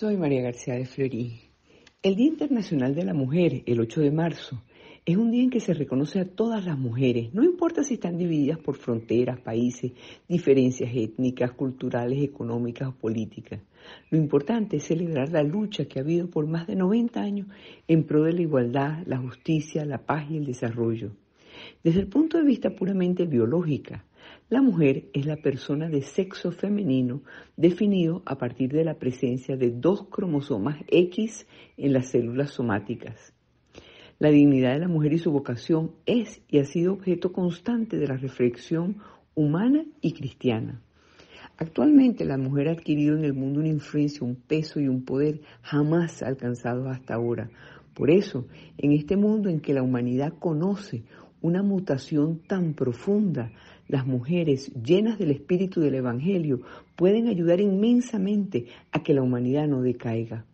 Soy María García de Fleury. El Día Internacional de la Mujer, el 8 de marzo, es un día en que se reconoce a todas las mujeres, no importa si están divididas por fronteras, países, diferencias étnicas, culturales, económicas o políticas. Lo importante es celebrar la lucha que ha habido por más de 90 años en pro de la igualdad, la justicia, la paz y el desarrollo. Desde el punto de vista puramente biológica, la mujer es la persona de sexo femenino definido a partir de la presencia de dos cromosomas X en las células somáticas. La dignidad de la mujer y su vocación es y ha sido objeto constante de la reflexión humana y cristiana. Actualmente la mujer ha adquirido en el mundo una influencia, un peso y un poder jamás alcanzados hasta ahora. Por eso, en este mundo en que la humanidad conoce una mutación tan profunda. Las mujeres llenas del espíritu del Evangelio pueden ayudar inmensamente a que la humanidad no decaiga.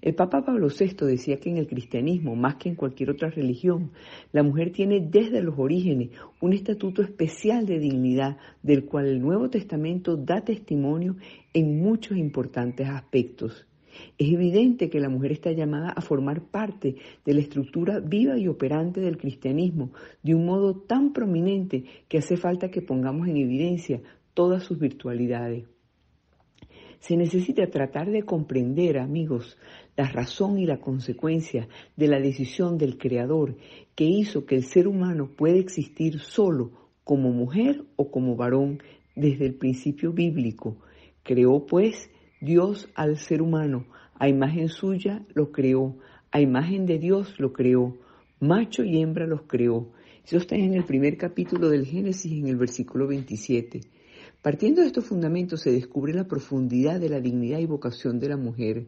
El Papa Pablo VI decía que en el cristianismo, más que en cualquier otra religión, la mujer tiene desde los orígenes un estatuto especial de dignidad del cual el Nuevo Testamento da testimonio en muchos importantes aspectos. Es evidente que la mujer está llamada a formar parte de la estructura viva y operante del cristianismo de un modo tan prominente que hace falta que pongamos en evidencia todas sus virtualidades. Se necesita tratar de comprender, amigos, la razón y la consecuencia de la decisión del Creador que hizo que el ser humano pueda existir solo como mujer o como varón desde el principio bíblico. Creó, pues, Dios al ser humano, a imagen suya lo creó, a imagen de Dios lo creó, macho y hembra los creó. Eso está en el primer capítulo del Génesis, en el versículo 27. Partiendo de estos fundamentos se descubre la profundidad de la dignidad y vocación de la mujer,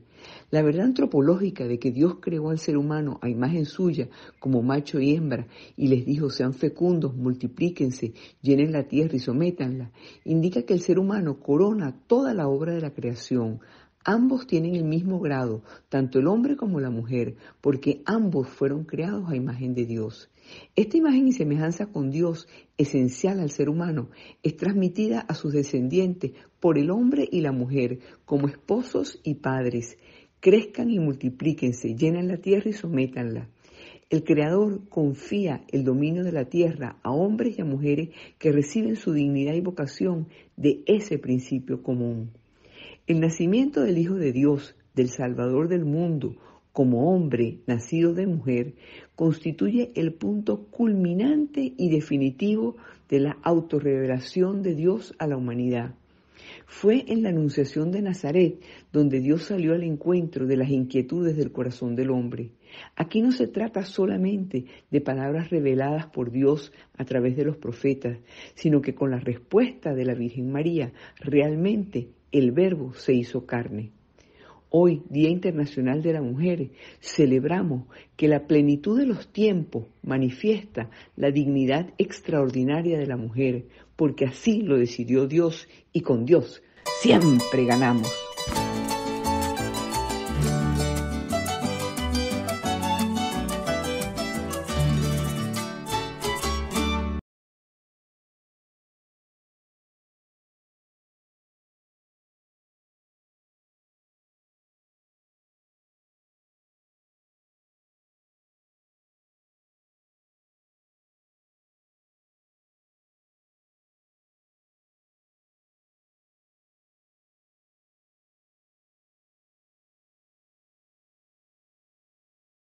la verdad antropológica de que Dios creó al ser humano a imagen suya como macho y hembra y les dijo sean fecundos, multiplíquense, llenen la tierra y sométanla, indica que el ser humano corona toda la obra de la creación, Ambos tienen el mismo grado, tanto el hombre como la mujer, porque ambos fueron creados a imagen de Dios. Esta imagen y semejanza con Dios, esencial al ser humano, es transmitida a sus descendientes por el hombre y la mujer, como esposos y padres. Crezcan y multiplíquense, llenan la tierra y sométanla. El Creador confía el dominio de la tierra a hombres y a mujeres que reciben su dignidad y vocación de ese principio común. El nacimiento del Hijo de Dios, del Salvador del mundo, como hombre nacido de mujer, constituye el punto culminante y definitivo de la autorrevelación de Dios a la humanidad. Fue en la Anunciación de Nazaret donde Dios salió al encuentro de las inquietudes del corazón del hombre. Aquí no se trata solamente de palabras reveladas por Dios a través de los profetas, sino que con la respuesta de la Virgen María realmente el verbo se hizo carne. Hoy, Día Internacional de la Mujer, celebramos que la plenitud de los tiempos manifiesta la dignidad extraordinaria de la mujer, porque así lo decidió Dios y con Dios siempre ganamos.